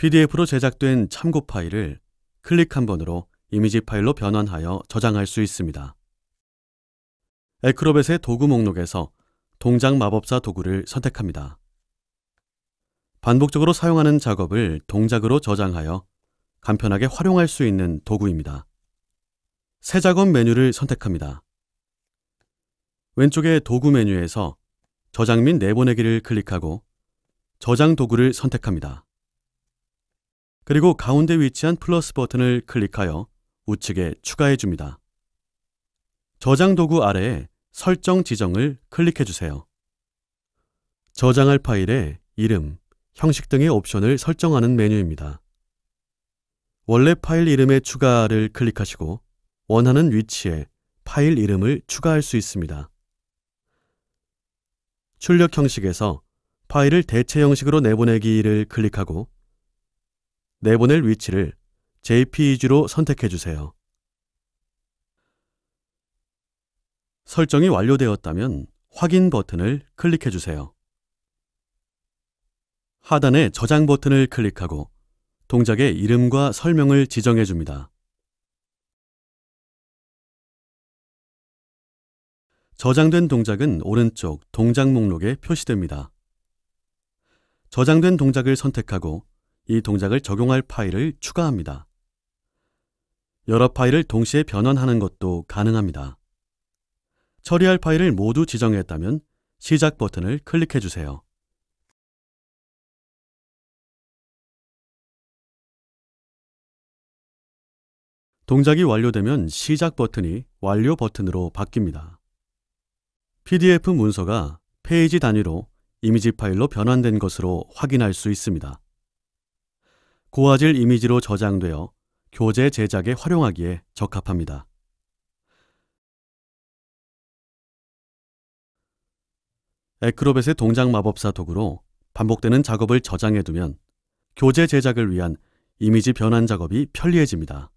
PDF로 제작된 참고 파일을 클릭 한 번으로 이미지 파일로 변환하여 저장할 수 있습니다. 에크로벳의 도구 목록에서 동작 마법사 도구를 선택합니다. 반복적으로 사용하는 작업을 동작으로 저장하여 간편하게 활용할 수 있는 도구입니다. 새 작업 메뉴를 선택합니다. 왼쪽의 도구 메뉴에서 저장 및 내보내기를 클릭하고 저장 도구를 선택합니다. 그리고 가운데 위치한 플러스 버튼을 클릭하여 우측에 추가해 줍니다. 저장 도구 아래에 설정 지정을 클릭해 주세요. 저장할 파일에 이름, 형식 등의 옵션을 설정하는 메뉴입니다. 원래 파일 이름의 추가를 클릭하시고 원하는 위치에 파일 이름을 추가할 수 있습니다. 출력 형식에서 파일을 대체 형식으로 내보내기를 클릭하고 내보낼 위치를 JPEG로 선택해 주세요. 설정이 완료되었다면 확인 버튼을 클릭해 주세요. 하단에 저장 버튼을 클릭하고 동작의 이름과 설명을 지정해 줍니다. 저장된 동작은 오른쪽 동작 목록에 표시됩니다. 저장된 동작을 선택하고 이 동작을 적용할 파일을 추가합니다. 여러 파일을 동시에 변환하는 것도 가능합니다. 처리할 파일을 모두 지정했다면 시작 버튼을 클릭해 주세요. 동작이 완료되면 시작 버튼이 완료 버튼으로 바뀝니다. PDF 문서가 페이지 단위로 이미지 파일로 변환된 것으로 확인할 수 있습니다. 고화질 이미지로 저장되어 교재 제작에 활용하기에 적합합니다. 에크로벳의 동작 마법사 도구로 반복되는 작업을 저장해두면 교재 제작을 위한 이미지 변환 작업이 편리해집니다.